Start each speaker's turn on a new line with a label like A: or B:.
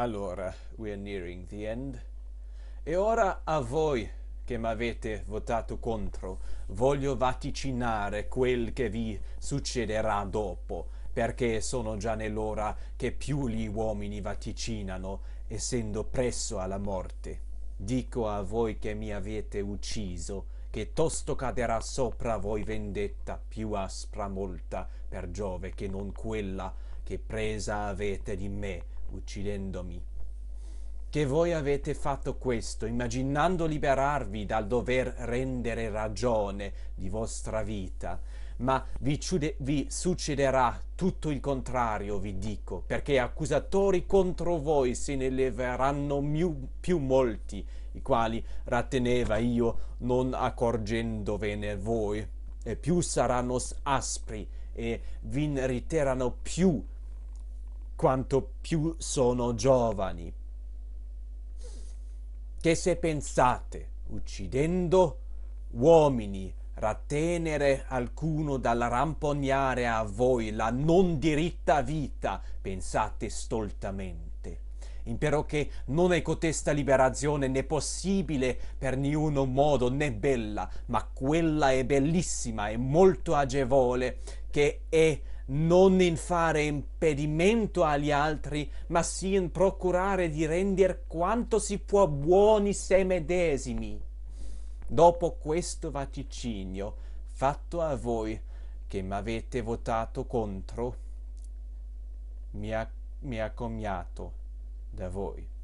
A: Allora, we are nearing the end. E ora a voi che mi avete votato contro, voglio vaticinare quel che vi succederà dopo, perché sono già nell'ora che più gli uomini vaticinano, essendo presso alla morte. Dico a voi che mi avete ucciso, che tosto caderà sopra voi vendetta più aspra molta per Giove che non quella che presa avete di me uccidendomi. Che voi avete fatto questo, immaginando liberarvi dal dover rendere ragione di vostra vita, ma vi, ciude- vi succederà tutto il contrario, vi dico, perché accusatori contro voi se ne leveranno miu- più molti, i quali ratteneva io non accorgendovene voi, e più saranno aspri e vi irriteranno più quanto più sono giovani. Che se pensate, uccidendo uomini, rattenere alcuno dal rampognare a voi la non diritta vita, pensate stoltamente. Impero che non è cotesta liberazione né possibile per niuno modo né bella, ma quella è bellissima e molto agevole, che è non in fare impedimento agli altri, ma sì in procurare di render quanto si può buoni se medesimi. Dopo questo vaticinio, fatto a voi che m'avete votato contro, mi ha, mi ha commiato da voi.